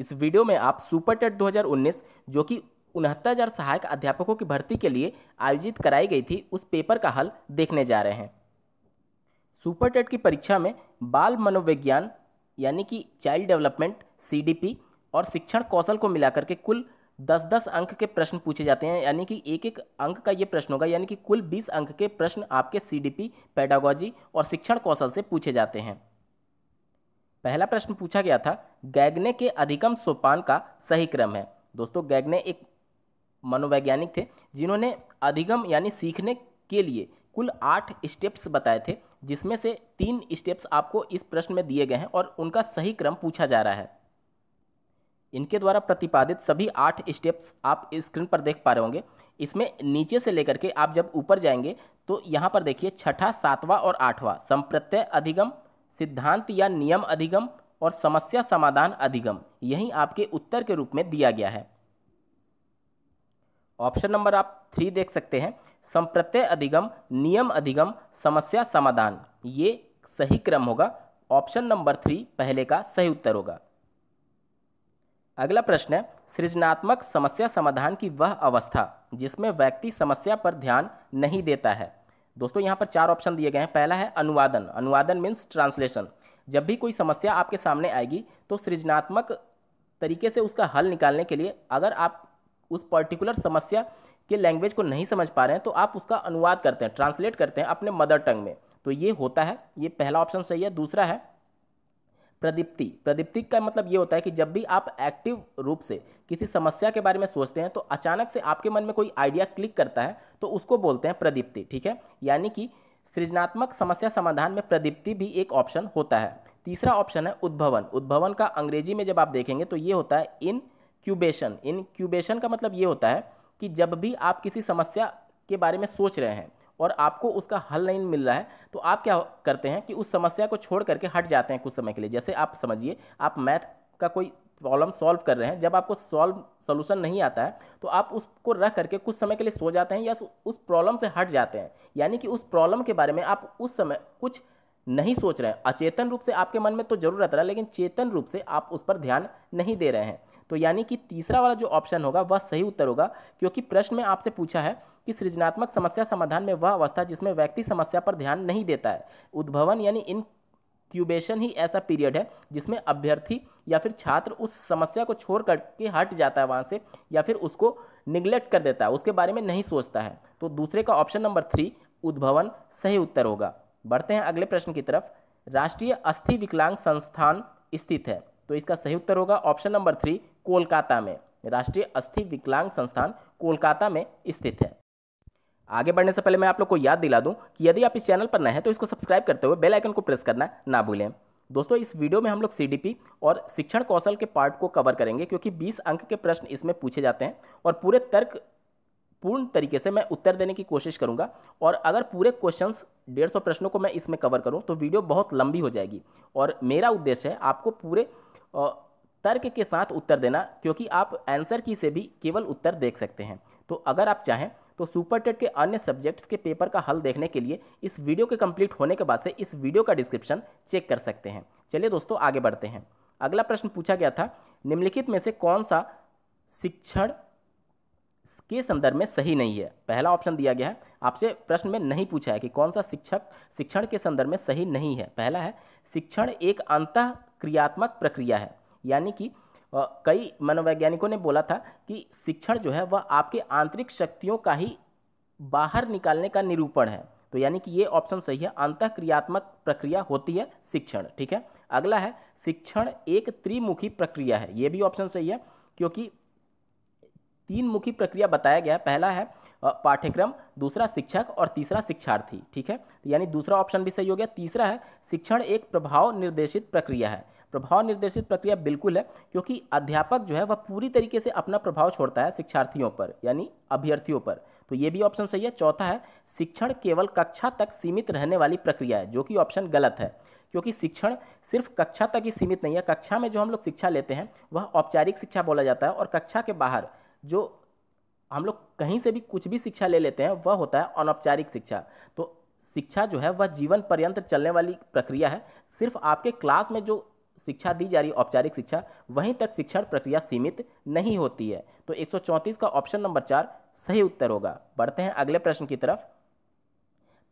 इस वीडियो में आप सुपर टेट 2019 जो कि उनहत्तर हज़ार सहायक अध्यापकों की भर्ती के लिए आयोजित कराई गई थी उस पेपर का हल देखने जा रहे हैं सुपर टेट की परीक्षा में बाल मनोविज्ञान यानी कि चाइल्ड डेवलपमेंट सी और शिक्षण कौशल को मिलाकर के कुल दस दस अंक के प्रश्न पूछे जाते हैं यानी कि एक एक अंक का ये प्रश्न होगा यानी कि कुल बीस अंक के प्रश्न आपके सीडीपी पैडागोजी और शिक्षण कौशल से पूछे जाते हैं पहला प्रश्न पूछा गया था गैगने के अधिकम सोपान का सही क्रम है दोस्तों गैगने एक मनोवैज्ञानिक थे जिन्होंने अधिगम यानी सीखने के लिए कुल आठ स्टेप्स बताए थे जिसमें से तीन स्टेप्स आपको इस प्रश्न में दिए गए हैं और उनका सही क्रम पूछा जा रहा है इनके द्वारा प्रतिपादित सभी आठ स्टेप्स आप स्क्रीन पर देख पा रहे होंगे इसमें नीचे से लेकर के आप जब ऊपर जाएंगे तो यहाँ पर देखिए छठा सातवां और आठवां संप्रत्यय अधिगम सिद्धांत या नियम अधिगम और समस्या समाधान अधिगम यही आपके उत्तर के रूप में दिया गया है ऑप्शन नंबर आप थ्री देख सकते हैं संप्रत्यय अधिगम नियम अधिगम समस्या समाधान ये सही क्रम होगा ऑप्शन नंबर थ्री पहले का सही उत्तर होगा अगला प्रश्न है सृजनात्मक समस्या समाधान की वह अवस्था जिसमें व्यक्ति समस्या पर ध्यान नहीं देता है दोस्तों यहाँ पर चार ऑप्शन दिए गए हैं पहला है अनुवादन अनुवादन मीन्स ट्रांसलेशन जब भी कोई समस्या आपके सामने आएगी तो सृजनात्मक तरीके से उसका हल निकालने के लिए अगर आप उस पर्टिकुलर समस्या के लैंग्वेज को नहीं समझ पा रहे हैं तो आप उसका अनुवाद करते हैं ट्रांसलेट करते हैं अपने मदर टंग में तो ये होता है ये पहला ऑप्शन सही है दूसरा है प्रदीप्ति प्रदीप्ति का मतलब ये होता है कि जब भी आप एक्टिव रूप से किसी समस्या के बारे में सोचते हैं तो अचानक से आपके मन में कोई आइडिया क्लिक करता है तो उसको बोलते हैं प्रदीप्ति ठीक है यानी कि सृजनात्मक समस्या समाधान में प्रदीप्ति भी एक ऑप्शन होता है तीसरा ऑप्शन है उद्भवन उद्भवन का अंग्रेजी में जब आप देखेंगे तो ये होता है इन क्यूबेशन इन क्यूबेशन का मतलब ये होता है कि जब भी आप किसी समस्या के बारे में सोच रहे हैं और आपको उसका हल नहीं मिल रहा है तो आप क्या करते हैं कि उस समस्या को छोड़ करके हट जाते हैं कुछ समय के लिए जैसे आप समझिए आप मैथ का कोई प्रॉब्लम सॉल्व कर रहे हैं जब आपको सॉल्व सोल्यूशन नहीं आता है तो आप उसको रख करके कुछ समय के लिए सो जाते हैं या उस प्रॉब्लम से हट जाते हैं यानी कि उस प्रॉब्लम के बारे में आप उस समय कुछ नहीं सोच रहे हैं अचेतन रूप से आपके मन में तो जरूर रहता है लेकिन चेतन रूप से आप उस पर ध्यान नहीं दे रहे हैं तो यानी कि तीसरा वाला जो ऑप्शन होगा वह सही उत्तर होगा क्योंकि प्रश्न में आपसे पूछा है कि सृजनात्मक समस्या समाधान में वह अवस्था जिसमें व्यक्ति समस्या पर ध्यान नहीं देता है उद्भवन यानी इन क्यूबेशन ही ऐसा पीरियड है जिसमें अभ्यर्थी या फिर छात्र उस समस्या को छोड़ करके हट जाता है वहाँ से या फिर उसको निग्लेक्ट कर देता है उसके बारे में नहीं सोचता है तो दूसरे का ऑप्शन नंबर थ्री उद्भवन सही उत्तर होगा बढ़ते हैं अगले प्रश्न की तरफ राष्ट्रीय अस्थि विकलांग संस्थान स्थित है तो इसका सही उत्तर होगा ऑप्शन नंबर थ्री कोलकाता में राष्ट्रीय अस्थि विकलांग संस्थान कोलकाता में स्थित है आगे बढ़ने से पहले मैं आप लोग को याद दिला दूं कि यदि आप इस चैनल पर नए हैं तो इसको सब्सक्राइब करते हुए बेल आइकन को प्रेस करना ना भूलें दोस्तों इस वीडियो में हम लोग सीडीपी और शिक्षण कौशल के पार्ट को कवर करेंगे क्योंकि 20 अंक के प्रश्न इसमें पूछे जाते हैं और पूरे तर्क पूर्ण तरीके से मैं उत्तर देने की कोशिश करूँगा और अगर पूरे क्वेश्चन डेढ़ सौ प्रश्नों को मैं इसमें कवर करूँ तो वीडियो बहुत लंबी हो जाएगी और मेरा उद्देश्य है आपको पूरे तर्क के साथ उत्तर देना क्योंकि आप आंसर की से भी केवल उत्तर देख सकते हैं तो अगर आप चाहें तो सुपर टेट के अन्य सब्जेक्ट्स के पेपर का हल देखने के लिए इस वीडियो के कंप्लीट होने के बाद से इस वीडियो का डिस्क्रिप्शन चेक कर सकते हैं चलिए दोस्तों आगे बढ़ते हैं अगला प्रश्न पूछा गया था निम्नलिखित में से कौन सा शिक्षण के संदर्भ में सही नहीं है पहला ऑप्शन दिया गया है आपसे प्रश्न में नहीं पूछा है कि कौन सा शिक्षक शिक्षण के संदर्भ में सही नहीं है पहला है शिक्षण एक अंत क्रियात्मक प्रक्रिया है यानी कि कई मनोवैज्ञानिकों ने बोला था कि शिक्षण जो है वह आपके आंतरिक शक्तियों का ही बाहर निकालने का निरूपण है तो यानी कि ये ऑप्शन सही है अंत क्रियात्मक प्रक्रिया होती है शिक्षण ठीक है अगला है शिक्षण एक त्रिमुखी प्रक्रिया है ये भी ऑप्शन सही है क्योंकि तीन मुखी प्रक्रिया बताया गया है पहला है पाठ्यक्रम दूसरा शिक्षक और तीसरा शिक्षार्थी ठीक है तो यानी दूसरा ऑप्शन भी सही हो गया तीसरा है शिक्षण एक प्रभाव निर्देशित प्रक्रिया है प्रभाव निर्देशित प्रक्रिया बिल्कुल है क्योंकि अध्यापक जो है वह पूरी तरीके से अपना प्रभाव छोड़ता है शिक्षार्थियों पर यानी अभ्यर्थियों पर तो ये भी ऑप्शन सही है चौथा है शिक्षण केवल कक्षा तक सीमित रहने वाली प्रक्रिया है जो कि ऑप्शन गलत है क्योंकि शिक्षण सिर्फ कक्षा तक ही सीमित नहीं है कक्षा में जो हम लोग शिक्षा लेते हैं वह औपचारिक शिक्षा बोला जाता है और कक्षा के बाहर जो हम लोग कहीं से भी कुछ भी शिक्षा ले लेते हैं वह होता है अनौपचारिक शिक्षा तो शिक्षा जो है वह जीवन पर्यंत चलने वाली प्रक्रिया है सिर्फ आपके क्लास में जो शिक्षा दी जा रही औपचारिक शिक्षा वहीं तक शिक्षण प्रक्रिया सीमित नहीं होती है तो एक का ऑप्शन नंबर चार सही उत्तर होगा बढ़ते हैं अगले प्रश्न की तरफ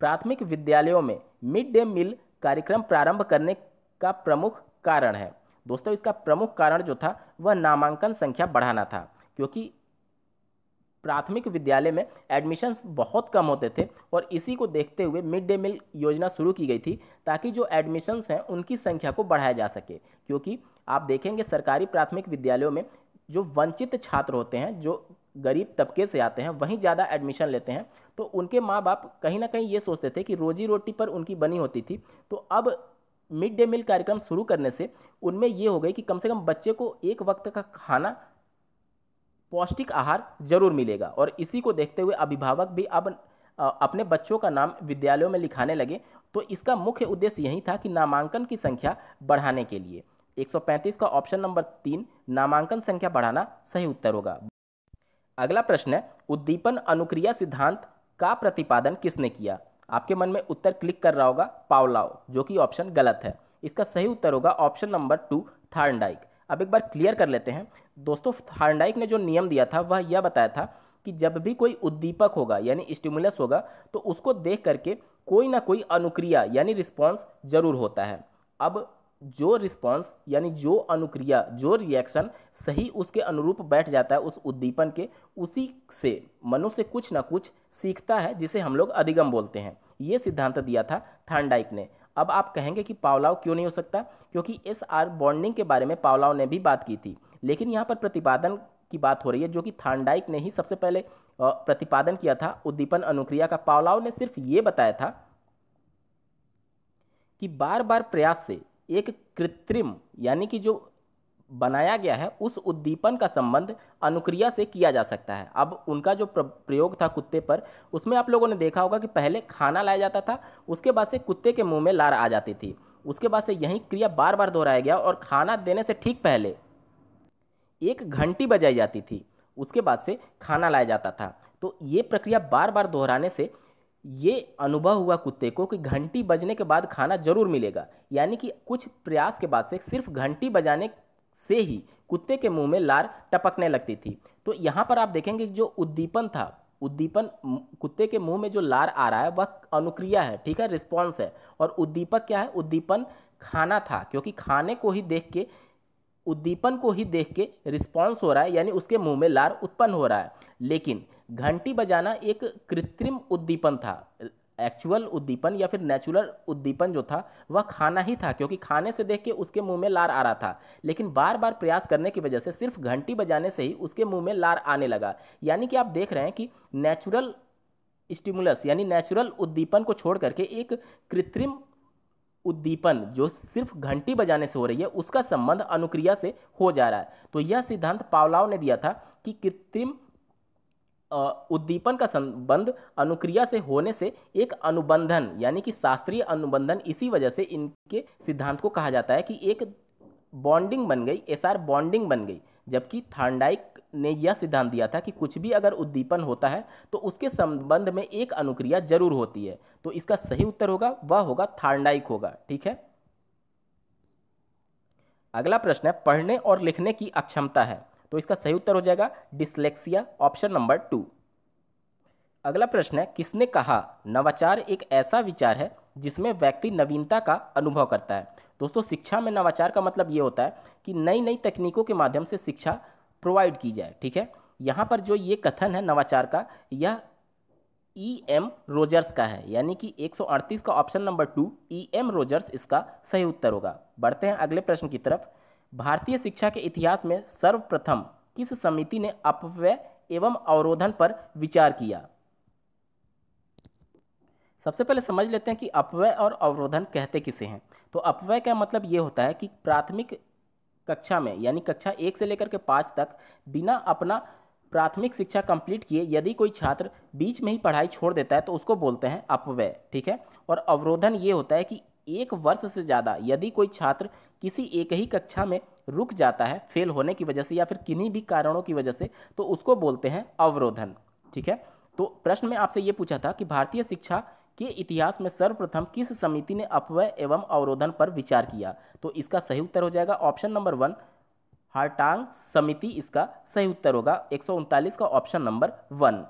प्राथमिक विद्यालयों में मिड डे मील कार्यक्रम प्रारंभ करने का प्रमुख कारण है दोस्तों इसका प्रमुख कारण जो था वह नामांकन संख्या बढ़ाना था क्योंकि प्राथमिक विद्यालय में एडमिशन्स बहुत कम होते थे और इसी को देखते हुए मिड डे मील योजना शुरू की गई थी ताकि जो एडमिशन्स हैं उनकी संख्या को बढ़ाया जा सके क्योंकि आप देखेंगे सरकारी प्राथमिक विद्यालयों में जो वंचित छात्र होते हैं जो गरीब तबके से आते हैं वहीं ज़्यादा एडमिशन लेते हैं तो उनके माँ बाप कहीं ना कहीं ये सोचते थे कि रोजी रोटी पर उनकी बनी होती थी तो अब मिड डे मील कार्यक्रम शुरू करने से उनमें ये हो गई कि कम से कम बच्चे को एक वक्त का खाना पौष्टिक आहार जरूर मिलेगा और इसी को देखते हुए अभिभावक भी अब अपने बच्चों का नाम विद्यालयों में लिखाने लगे तो इसका मुख्य उद्देश्य यही था कि नामांकन की संख्या बढ़ाने के लिए 135 का ऑप्शन नंबर तीन नामांकन संख्या बढ़ाना सही उत्तर होगा अगला प्रश्न है उद्दीपन अनुक्रिया सिद्धांत का प्रतिपादन किसने किया आपके मन में उत्तर क्लिक कर रहा होगा पावलाओ जो कि ऑप्शन गलत है इसका सही उत्तर होगा ऑप्शन नंबर टू थार्डाइक अब एक बार क्लियर कर लेते हैं दोस्तों थार्नडाइक ने जो नियम दिया था वह यह बताया था कि जब भी कोई उद्दीपक होगा यानी स्टिमुलस होगा तो उसको देख करके कोई ना कोई अनुक्रिया यानी रिस्पॉन्स जरूर होता है अब जो रिस्पॉन्स यानी जो अनुक्रिया जो रिएक्शन सही उसके अनुरूप बैठ जाता है उस उद्दीपन के उसी से मनुष्य कुछ ना कुछ सीखता है जिसे हम लोग अधिगम बोलते हैं ये सिद्धांत दिया था थार्नडाइक ने अब आप कहेंगे कि पावलाव क्यों नहीं हो सकता क्योंकि एस आर बॉन्डिंग के बारे में पावलाव ने भी बात की थी लेकिन यहाँ पर प्रतिपादन की बात हो रही है जो कि थानडाइक ने ही सबसे पहले प्रतिपादन किया था उद्दीपन अनुक्रिया का पावलाव ने सिर्फ ये बताया था कि बार बार प्रयास से एक कृत्रिम यानी कि जो बनाया गया है उस उद्दीपन का संबंध अनुक्रिया से किया जा सकता है अब उनका जो प्रयोग था कुत्ते पर उसमें आप लोगों ने देखा होगा कि पहले खाना लाया जाता था उसके बाद से कुत्ते के मुंह में लार आ जाती थी उसके बाद से यही क्रिया बार बार दोहराया गया और खाना देने से ठीक पहले एक घंटी बजाई जाती थी उसके बाद से खाना लाया जाता था तो ये प्रक्रिया बार बार दोहराने से ये अनुभव हुआ कुत्ते को कि घंटी बजने के बाद खाना जरूर मिलेगा यानी कि कुछ प्रयास के बाद से सिर्फ घंटी बजाने से ही कुत्ते के मुंह में लार टपकने लगती थी तो यहाँ पर आप देखेंगे जो उद्दीपन था उद्दीपन कुत्ते के मुंह में जो लार आ रहा है वह अनुक्रिया है ठीक है रिस्पॉन्स है और उद्दीपक क्या है उद्दीपन खाना था क्योंकि खाने को ही देख के उद्दीपन को ही देख के रिस्पॉन्स हो रहा है यानी उसके मुंह में लार उत्पन्न हो रहा है लेकिन घंटी बजाना एक कृत्रिम उद्दीपन था एक्चुअल उद्दीपन या फिर नेचुरल उद्दीपन जो था वह खाना ही था क्योंकि खाने से देख के उसके मुंह में लार आ रहा था लेकिन बार बार प्रयास करने की वजह से सिर्फ घंटी बजाने से ही उसके मुंह में लार आने लगा यानी कि आप देख रहे हैं कि नेचुरल स्टिमुलस यानी नेचुरल उद्दीपन को छोड़ करके एक कृत्रिम उद्दीपन जो सिर्फ घंटी बजाने से हो रही है उसका संबंध अनुक्रिया से हो जा रहा है तो यह सिद्धांत पावलाव ने दिया था कि कृत्रिम उद्दीपन का संबंध अनुक्रिया से होने से एक अनुबंधन यानी कि शास्त्रीय अनुबंधन इसी वजह से इनके सिद्धांत को कहा जाता है कि एक बॉन्डिंग बन गई एसआर बॉन्डिंग बन गई जबकि थार्डाइक ने यह सिद्धांत दिया था कि कुछ भी अगर उद्दीपन होता है तो उसके संबंध में एक अनुक्रिया जरूर होती है तो इसका सही उत्तर होगा वह होगा थार्डाइक होगा ठीक है अगला प्रश्न है पढ़ने और लिखने की अक्षमता है तो इसका सही उत्तर हो जाएगा डिसलेक्सिया ऑप्शन नंबर टू अगला प्रश्न है किसने कहा नवाचार एक ऐसा विचार है जिसमें व्यक्ति नवीनता का अनुभव करता है दोस्तों शिक्षा में नवाचार का मतलब ये होता है कि नई नई तकनीकों के माध्यम से शिक्षा प्रोवाइड की जाए ठीक है यहाँ पर जो ये कथन है नवाचार का यह ई एम रोजर्स का है यानी कि 138 का option number two E M Rogers इसका सही उत्तर होगा बढ़ते हैं अगले प्रश्न की तरफ भारतीय शिक्षा के इतिहास में सर्वप्रथम किस समिति ने अपव्यय एवं अवरोधन पर विचार किया सबसे पहले समझ लेते हैं कि अपव्यय और अवरोधन कहते किसे हैं तो अपव्यय का मतलब ये होता है कि प्राथमिक कक्षा में यानी कक्षा एक से लेकर के पाँच तक बिना अपना प्राथमिक शिक्षा कंप्लीट किए यदि कोई छात्र बीच में ही पढ़ाई छोड़ देता है तो उसको बोलते हैं अपव्यय ठीक है और अवरोधन ये होता है कि एक वर्ष से ज़्यादा यदि कोई छात्र किसी एक ही कक्षा में रुक जाता है फेल होने की वजह से या फिर किन्हीं भी कारणों की वजह से तो उसको बोलते हैं अवरोधन ठीक है तो प्रश्न में आपसे ये पूछा था कि भारतीय शिक्षा कि इतिहास में सर्वप्रथम किस समिति ने अपव्यय एवं अवरोधन पर विचार किया तो इसका सही उत्तर हो जाएगा ऑप्शन नंबर वन हार्टांग समिति इसका सही उत्तर होगा एक का ऑप्शन नंबर वन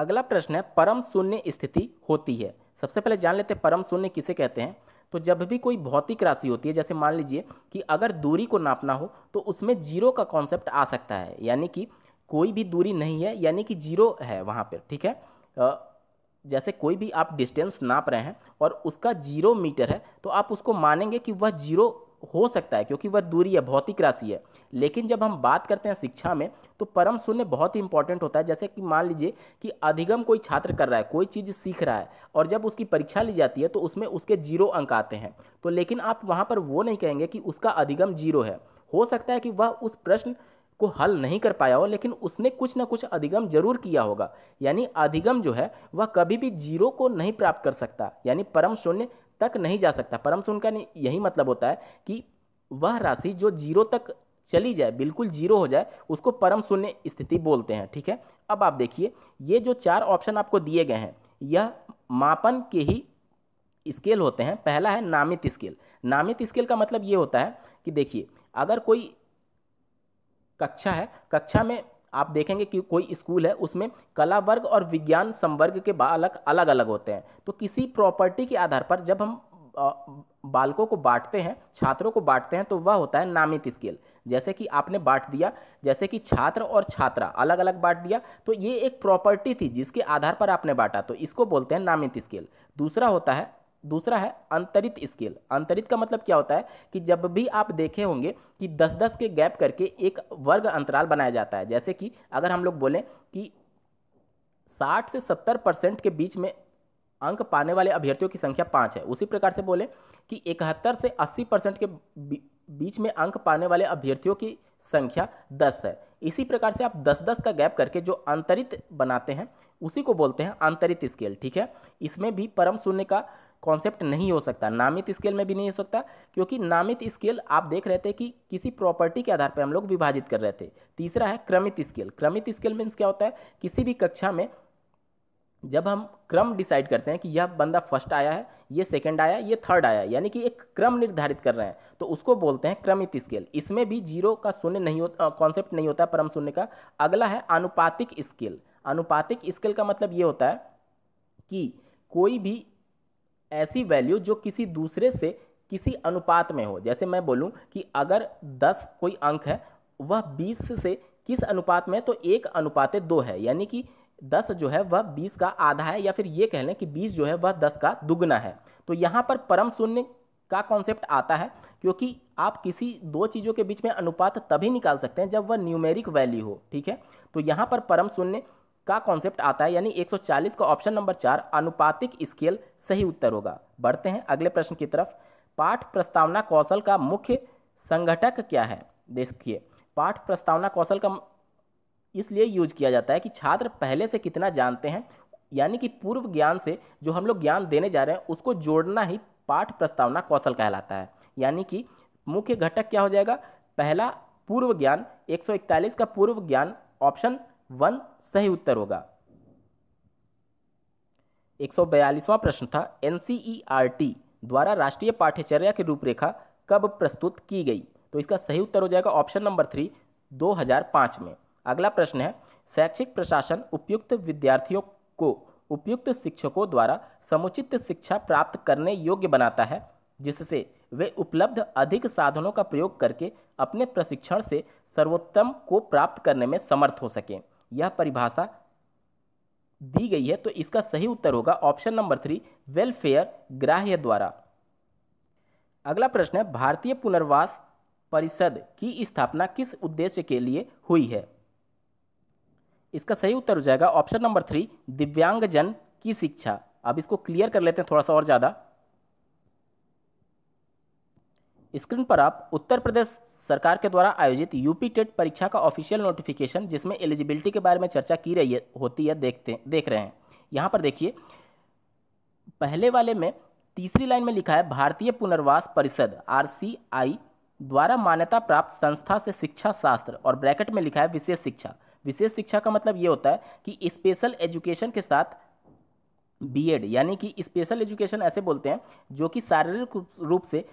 अगला प्रश्न है परम शून्य स्थिति होती है सबसे पहले जान लेते हैं परम शून्य किसे कहते हैं तो जब भी कोई भौतिक राशि होती है जैसे मान लीजिए कि अगर दूरी को नापना हो तो उसमें जीरो का कॉन्सेप्ट आ सकता है यानी कि कोई भी दूरी नहीं है यानी कि जीरो है वहाँ पर ठीक है जैसे कोई भी आप डिस्टेंस नाप रहे हैं और उसका जीरो मीटर है तो आप उसको मानेंगे कि वह जीरो हो सकता है क्योंकि वह दूरी है भौतिक राशि है लेकिन जब हम बात करते हैं शिक्षा में तो परम शून्य बहुत ही इंपॉर्टेंट होता है जैसे कि मान लीजिए कि अधिगम कोई छात्र कर रहा है कोई चीज़ सीख रहा है और जब उसकी परीक्षा ली जाती है तो उसमें उसके जीरो अंक आते हैं तो लेकिन आप वहाँ पर वो नहीं कहेंगे कि उसका अधिगम जीरो है हो सकता है कि वह उस प्रश्न को हल नहीं कर पाया हो लेकिन उसने कुछ ना कुछ अधिगम जरूर किया होगा यानी अधिगम जो है वह कभी भी जीरो को नहीं प्राप्त कर सकता यानी परम शून्य तक नहीं जा सकता परम शून्य का यही मतलब होता है कि वह राशि जो जीरो तक चली जाए बिल्कुल जीरो हो जाए उसको परम शून्य स्थिति बोलते हैं ठीक है अब आप देखिए ये जो चार ऑप्शन आपको दिए गए हैं यह मापन के ही स्केल होते हैं पहला है नामित स्केल नामित स्केल का मतलब ये होता है कि देखिए अगर कोई कक्षा है कक्षा में आप देखेंगे कि कोई स्कूल है उसमें कला वर्ग और विज्ञान संवर्ग के बालक अलग अलग होते हैं तो किसी प्रॉपर्टी के आधार पर जब हम बालकों को बांटते हैं छात्रों को बांटते हैं तो वह होता है नामित स्केल जैसे कि आपने बांट दिया जैसे कि छात्र और छात्रा अलग अलग बांट दिया तो ये एक प्रॉपर्टी थी जिसके आधार पर आपने बांटा तो इसको बोलते हैं नामित स्केल दूसरा होता है दूसरा है अंतरित स्केल अंतरित का मतलब क्या होता है कि जब भी आप देखे होंगे कि 10-10 के गैप करके एक वर्ग अंतराल बनाया जाता है जैसे कि अगर हम लोग बोलें कि 60 से 70 परसेंट के बीच में अंक पाने वाले अभ्यर्थियों की संख्या पाँच है उसी प्रकार से बोलें कि इकहत्तर से अस्सी परसेंट के बीच में अंक पाने वाले अभ्यर्थियों की संख्या दस है इसी प्रकार से आप दस दस का गैप करके जो अंतरित बनाते हैं उसी को बोलते हैं अंतरित स्केल ठीक है इसमें भी परम शून्य का कॉन्सेप्ट नहीं हो सकता नामित स्केल में भी नहीं हो सकता क्योंकि नामित स्केल आप देख रहे थे कि किसी प्रॉपर्टी के आधार पर हम लोग विभाजित कर रहे थे तीसरा है क्रमित स्केल क्रमित स्केल मीन्स क्या होता है किसी भी कक्षा में जब हम क्रम डिसाइड करते हैं कि यह बंदा फर्स्ट आया है ये सेकंड आया ये थर्ड आया यानी कि एक क्रम निर्धारित कर रहे हैं तो उसको बोलते हैं क्रमित स्केल इसमें भी जीरो का शून्य नहीं होता कॉन्सेप्ट नहीं होता परम शून्य का अगला है अनुपातिक स्केल अनुपातिक स्केल का मतलब ये होता है कि कोई भी ऐसी वैल्यू जो किसी दूसरे से किसी अनुपात में हो जैसे मैं बोलूँ कि अगर दस कोई अंक है वह बीस से किस अनुपात में तो एक अनुपात दो है यानी कि दस जो है वह बीस का आधा है या फिर ये कह लें कि बीस जो है वह दस का दुगना है तो यहाँ पर परम शून्य का कॉन्सेप्ट आता है क्योंकि आप किसी दो चीज़ों के बीच में अनुपात तभी निकाल सकते हैं जब वह न्यूमेरिक वैल्यू हो ठीक है तो यहाँ पर परम शून्य का कॉन्सेप्ट आता है यानी 140 का ऑप्शन नंबर चार अनुपातिक स्केल सही उत्तर होगा बढ़ते हैं अगले प्रश्न की तरफ पाठ प्रस्तावना कौशल का मुख्य संगठक क्या है देखिए पाठ प्रस्तावना कौशल का इसलिए यूज किया जाता है कि छात्र पहले से कितना जानते हैं यानी कि पूर्व ज्ञान से जो हम लोग ज्ञान देने जा रहे हैं उसको जोड़ना ही पाठ प्रस्तावना कौशल कहलाता है यानी कि मुख्य घटक क्या हो जाएगा पहला पूर्व ज्ञान 141 का पूर्व ज्ञान ऑप्शन वन सही उत्तर होगा एक सौ बयालीसवां प्रश्न था एन e द्वारा राष्ट्रीय पाठ्यचर्या की रूपरेखा कब प्रस्तुत की गई तो इसका सही उत्तर हो जाएगा ऑप्शन नंबर थ्री 2005 में अगला प्रश्न है शैक्षिक प्रशासन उपयुक्त विद्यार्थियों को उपयुक्त शिक्षकों द्वारा समुचित शिक्षा प्राप्त करने योग्य बनाता है जिससे वे उपलब्ध अधिक साधनों का प्रयोग करके अपने प्रशिक्षण से सर्वोत्तम को प्राप्त करने में समर्थ हो सकें यह परिभाषा दी गई है तो इसका सही उत्तर होगा ऑप्शन नंबर थ्री वेलफेयर ग्राह्य द्वारा अगला प्रश्न है भारतीय पुनर्वास परिषद की स्थापना किस उद्देश्य के लिए हुई है इसका सही उत्तर हो जाएगा ऑप्शन नंबर थ्री दिव्यांगजन की शिक्षा अब इसको क्लियर कर लेते हैं थोड़ा सा और ज़्यादा स्क्रीन पर आप उत्तर प्रदेश सरकार के द्वारा आयोजित यूपी टेट परीक्षा का ऑफिशियल नोटिफिकेशन जिसमें एलिजिबिलिटी के बारे में चर्चा की रही है होती है देखते देख रहे हैं यहाँ पर देखिए पहले वाले में तीसरी लाइन में लिखा है भारतीय पुनर्वास परिषद आर द्वारा मान्यता प्राप्त संस्था से शिक्षा शास्त्र और ब्रैकेट में लिखा है विशेष शिक्षा विशेष शिक्षा का मतलब ये होता है कि स्पेशल एजुकेशन के साथ बीएड यानी कि स्पेशल एजुकेशन ऐसे बोलते हैं जो कि शारीरिक रूप से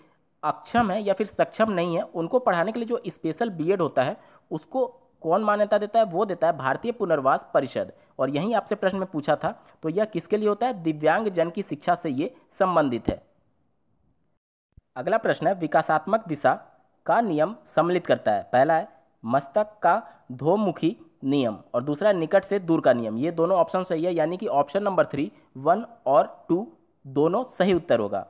अक्षम है या फिर सक्षम नहीं है उनको पढ़ाने के लिए जो स्पेशल बीएड होता है उसको कौन मान्यता देता है वो देता है भारतीय पुनर्वास परिषद और यहीं आपसे प्रश्न में पूछा था तो यह किसके लिए होता है दिव्यांग जन की शिक्षा से ये संबंधित है अगला प्रश्न है विकासात्मक दिशा का नियम सम्मिलित करता है पहला है मस्तक का धोमुखी नियम और दूसरा है निकट से दूर का नियम ये दोनों ऑप्शन सही है यानी कि ऑप्शन नंबर थ्री वन और टू दोनों सही उत्तर होगा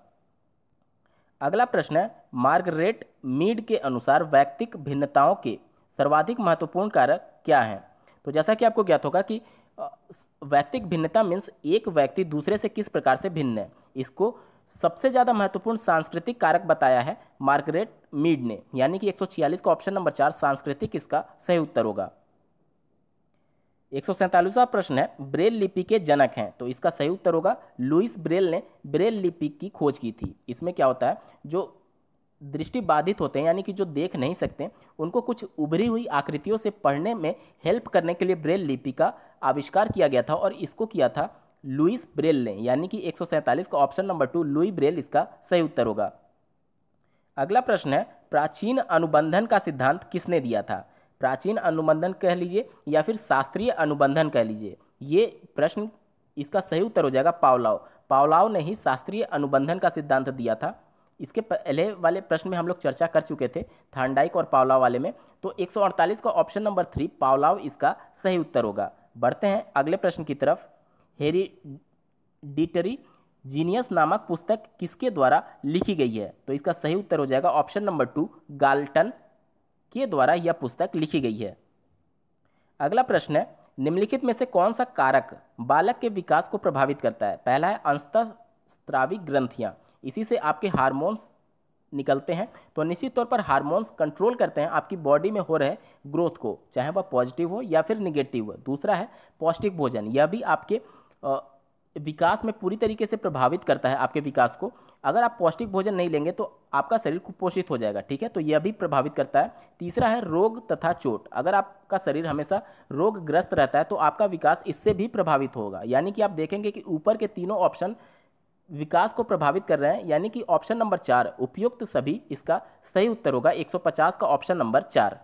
अगला प्रश्न है मार्गरेट मीड के अनुसार व्यक्तिक भिन्नताओं के सर्वाधिक महत्वपूर्ण कारक क्या हैं तो जैसा कि आपको ज्ञात होगा कि वैयक्तिक भिन्नता मीन्स एक व्यक्ति दूसरे से किस प्रकार से भिन्न है इसको सबसे ज़्यादा महत्वपूर्ण सांस्कृतिक कारक बताया है मार्गरेट मीड ने यानी कि 146 का ऑप्शन नंबर चार सांस्कृतिक इसका सही उत्तर होगा एक प्रश्न है ब्रेल लिपि के जनक हैं तो इसका सही उत्तर होगा लुइस ब्रेल ने ब्रेल लिपि की खोज की थी इसमें क्या होता है जो दृष्टि बाधित होते हैं यानी कि जो देख नहीं सकते उनको कुछ उभरी हुई आकृतियों से पढ़ने में हेल्प करने के लिए ब्रेल लिपि का आविष्कार किया गया था और इसको किया था लुइस ब्रेल ने यानी कि एक का option number two Louis Braille इसका सही उत्तर होगा अगला प्रश्न है प्राचीन अनुबंधन का सिद्धांत किसने दिया था प्राचीन अनुबंधन कह लीजिए या फिर शास्त्रीय अनुबंधन कह लीजिए ये प्रश्न इसका सही उत्तर हो जाएगा पावलाव पावलाव ने ही शास्त्रीय अनुबंधन का सिद्धांत दिया था इसके पहले वाले प्रश्न में हम लोग चर्चा कर चुके थे थांडाइक और पावलाव वाले में तो 148 का ऑप्शन नंबर थ्री पावलाव इसका सही उत्तर होगा बढ़ते हैं अगले प्रश्न की तरफ हेरिडिटरी जीनियस नामक पुस्तक किसके द्वारा लिखी गई है तो इसका सही उत्तर हो जाएगा ऑप्शन नंबर टू गाल्टन के द्वारा यह पुस्तक लिखी गई है अगला प्रश्न है निम्नलिखित में से कौन सा कारक बालक के विकास को प्रभावित करता है पहला है अंस्तस्त्राविक ग्रंथियाँ इसी से आपके हार्मोन्स निकलते हैं तो निश्चित तौर पर हार्मोन्स कंट्रोल करते हैं आपकी बॉडी में हो रहे ग्रोथ को चाहे वह पॉजिटिव हो या फिर निगेटिव हो दूसरा है पौष्टिक भोजन यह भी आपके विकास में पूरी तरीके से प्रभावित करता है आपके विकास को अगर आप पौष्टिक भोजन नहीं लेंगे तो आपका शरीर कुपोषित हो जाएगा ठीक है तो यह भी प्रभावित करता है तीसरा है रोग तथा चोट अगर आपका शरीर हमेशा रोगग्रस्त रहता है तो आपका विकास इससे भी प्रभावित होगा यानी कि आप देखेंगे कि ऊपर के तीनों ऑप्शन विकास को प्रभावित कर रहे हैं यानी कि ऑप्शन नंबर चार उपयुक्त सभी इसका सही उत्तर होगा 150 का ऑप्शन नंबर चार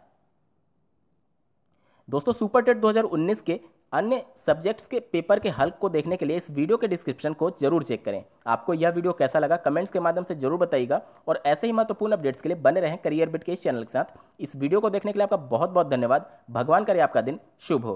दोस्तों सुपर टेट 2019 के अन्य सब्जेक्ट्स के पेपर के हल को देखने के लिए इस वीडियो के डिस्क्रिप्शन को जरूर चेक करें आपको यह वीडियो कैसा लगा कमेंट्स के माध्यम से जरूर बताइएगा और ऐसे ही महत्वपूर्ण अपडेट्स के लिए बने रहें करियर बिट के इस चैनल के साथ इस वीडियो को देखने के लिए आपका बहुत बहुत धन्यवाद भगवान करे आपका दिन शुभ हो